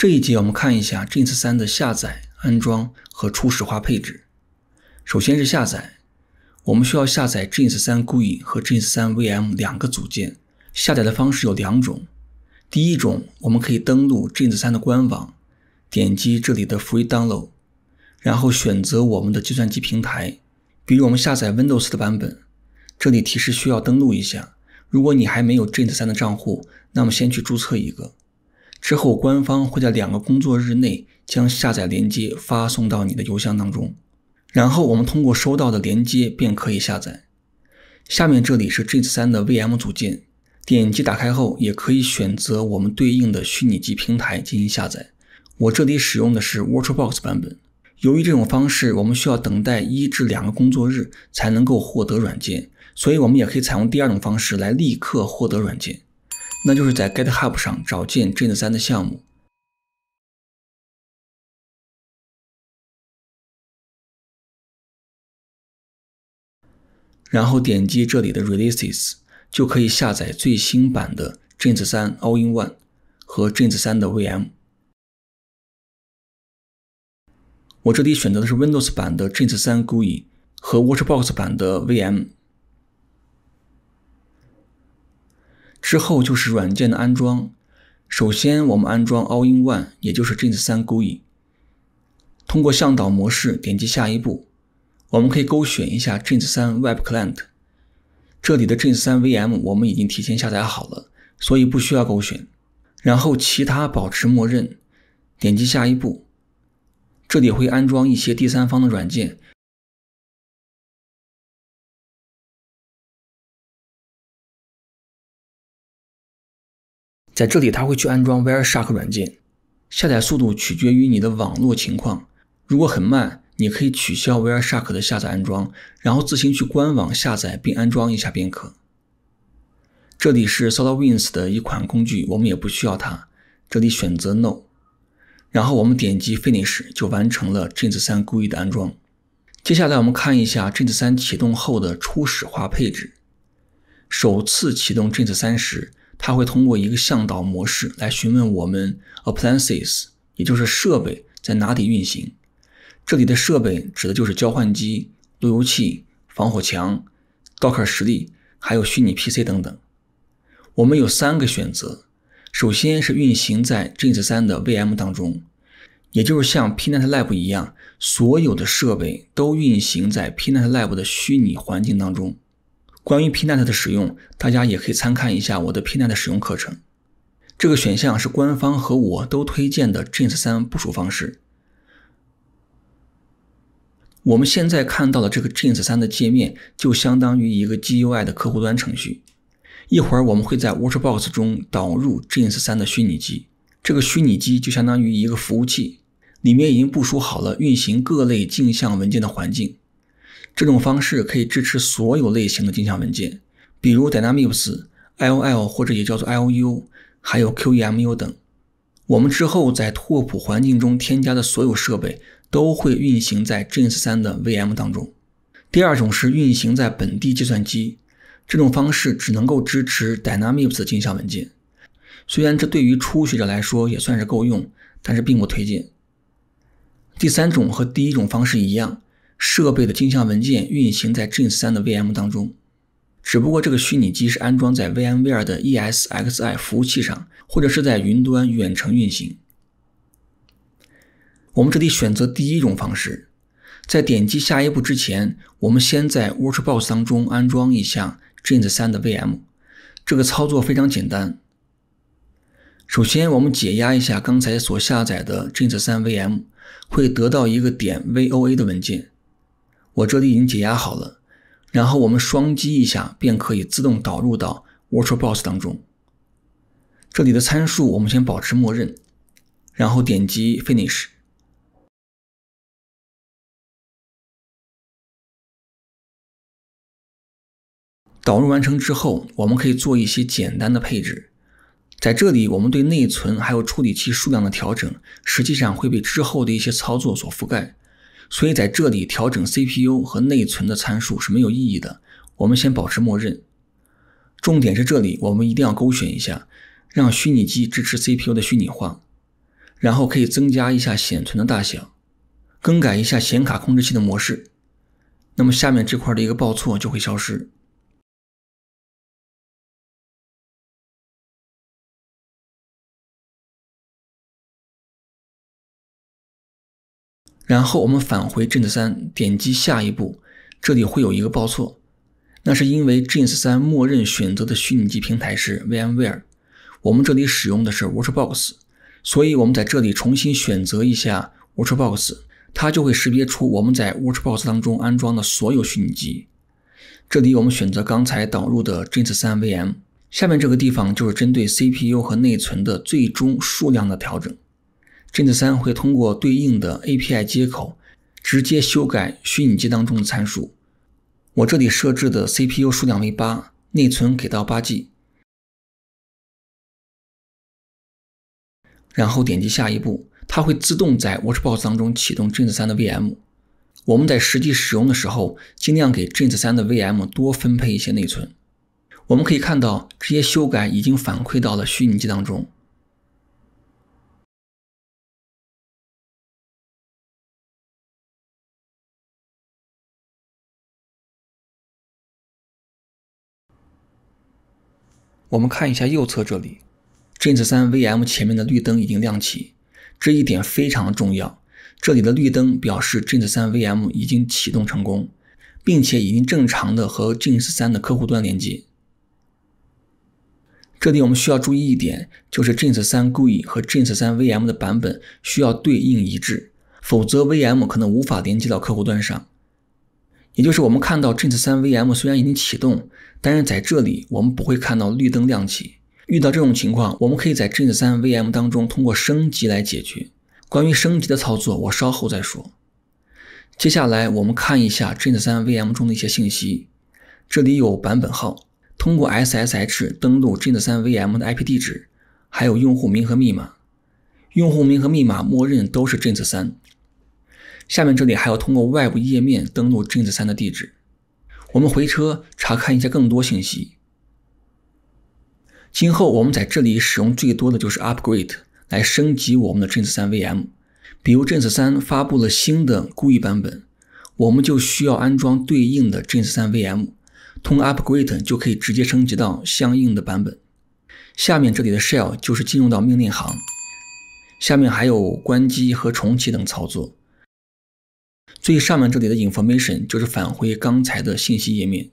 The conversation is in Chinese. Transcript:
这一节我们看一下 g e n s 三的下载、安装和初始化配置。首先是下载，我们需要下载 g e n s 三 GUI 和 g e n s 三 VM 两个组件。下载的方式有两种，第一种我们可以登录 g e n s 三的官网，点击这里的 Free Download，然后选择我们的计算机平台，比如我们下载 Windows 的版本。这里提示需要登录一下，如果你还没有 g e n s 三的账户，那么先去注册一个。之后，官方会在两个工作日内将下载链接发送到你的邮箱当中。然后，我们通过收到的连接便可以下载。下面这里是 j 3三的 VM 组件，点击打开后，也可以选择我们对应的虚拟机平台进行下载。我这里使用的是 VirtualBox 版本。由于这种方式，我们需要等待一至两个工作日才能够获得软件，所以我们也可以采用第二种方式来立刻获得软件。那就是在 GitHub 上找见 j i n s 三的项目，然后点击这里的 Releases，就可以下载最新版的 j i n s 三 All in One 和 j i n s 三的 VM。我这里选择的是 Windows 版的 j i n s 三 GUI 和 w a t c h b o x 版的 VM。之后就是软件的安装。首先，我们安装 All in One，也就是 j i n z s e GUI。通过向导模式点击下一步，我们可以勾选一下 j i n z s Web Client。这里的 j i n z s VM 我们已经提前下载好了，所以不需要勾选。然后其他保持默认，点击下一步。这里会安装一些第三方的软件。在这里，他会去安装 Wireshark 软件，下载速度取决于你的网络情况。如果很慢，你可以取消 Wireshark 的下载安装，然后自行去官网下载并安装一下便可。这里是 SolarWinds 的一款工具，我们也不需要它。这里选择 No，然后我们点击 Finish 就完成了 g i n 3 u i 的安装。接下来我们看一下 g i n 3启动后的初始化配置。首次启动 g i n 3时。它会通过一个向导模式来询问我们 appliances，也就是设备在哪里运行。这里的设备指的就是交换机、路由器、防火墙、Docker 实例，还有虚拟 PC 等等。我们有三个选择，首先是运行在 Gen3 的 VM 当中，也就是像 p a n e t Lab 一样，所有的设备都运行在 p a n e t Lab 的虚拟环境当中。关于 p a n e t 的使用，大家也可以参看一下我的 p a n e t 的使用课程。这个选项是官方和我都推荐的 Jens 三部署方式。我们现在看到的这个 Jens 三的界面，就相当于一个 GUI 的客户端程序。一会儿我们会在 Watchbox 中导入 Jens 三的虚拟机，这个虚拟机就相当于一个服务器，里面已经部署好了运行各类镜像文件的环境。这种方式可以支持所有类型的镜像文件，比如 Dynamips、IOL 或者也叫做 IOU，还有 QEMU 等。我们之后在拓扑环境中添加的所有设备都会运行在 g i n 3的 VM 当中。第二种是运行在本地计算机，这种方式只能够支持 Dynamips 镜像文件。虽然这对于初学者来说也算是够用，但是并不推荐。第三种和第一种方式一样。设备的镜像文件运行在 g e n 三的 VM 当中，只不过这个虚拟机是安装在 VMware 的 ESXi 服务器上，或者是在云端远程运行。我们这里选择第一种方式，在点击下一步之前，我们先在 w a r t u a b o x 当中安装一下 g e n 三的 VM。这个操作非常简单。首先，我们解压一下刚才所下载的 g e n 三 VM，会得到一个点 VOA 的文件。我这里已经解压好了，然后我们双击一下，便可以自动导入到 v i r t u a l b o s s 当中。这里的参数我们先保持默认，然后点击 Finish。导入完成之后，我们可以做一些简单的配置。在这里，我们对内存还有处理器数量的调整，实际上会被之后的一些操作所覆盖。所以在这里调整 CPU 和内存的参数是没有意义的，我们先保持默认。重点是这里，我们一定要勾选一下，让虚拟机支持 CPU 的虚拟化，然后可以增加一下显存的大小，更改一下显卡控制器的模式。那么下面这块的一个报错就会消失。然后我们返回 j i n s 三，点击下一步，这里会有一个报错，那是因为 j i n s 三默认选择的虚拟机平台是 VMware，我们这里使用的是 Watchbox，所以我们在这里重新选择一下 Watchbox，它就会识别出我们在 Watchbox 当中安装的所有虚拟机。这里我们选择刚才导入的 j i n s 三 VM，下面这个地方就是针对 CPU 和内存的最终数量的调整。g e n t 三会通过对应的 API 接口直接修改虚拟机当中的参数。我这里设置的 CPU 数量为八，内存给到八 G，然后点击下一步，它会自动在 Watchbox 当中启动 g e n t 三的 VM。我们在实际使用的时候，尽量给 g e n t 三的 VM 多分配一些内存。我们可以看到，这些修改已经反馈到了虚拟机当中。我们看一下右侧这里，Gens3 VM 前面的绿灯已经亮起，这一点非常重要。这里的绿灯表示 Gens3 VM 已经启动成功，并且已经正常的和 Gens3 的客户端连接。这里我们需要注意一点，就是 Gens3 GUI 和 Gens3 VM 的版本需要对应一致，否则 VM 可能无法连接到客户端上。也就是我们看到 g i n s 三 VM 虽然已经启动，但是在这里我们不会看到绿灯亮起。遇到这种情况，我们可以在 g i n s 三 VM 当中通过升级来解决。关于升级的操作，我稍后再说。接下来我们看一下 g i n s 三 VM 中的一些信息，这里有版本号，通过 SSH 登录 g i n s 三 VM 的 IP 地址，还有用户名和密码。用户名和密码默认都是 g i n s 三。下面这里还要通过外部页面登录 Jens 三的地址，我们回车查看一下更多信息。今后我们在这里使用最多的就是 upgrade 来升级我们的 Jens 三 VM。比如 Jens 三发布了新的故意版本，我们就需要安装对应的 Jens 三 VM，通过 upgrade 就可以直接升级到相应的版本。下面这里的 shell 就是进入到命令行，下面还有关机和重启等操作。最上面这里的 Information 就是返回刚才的信息页面。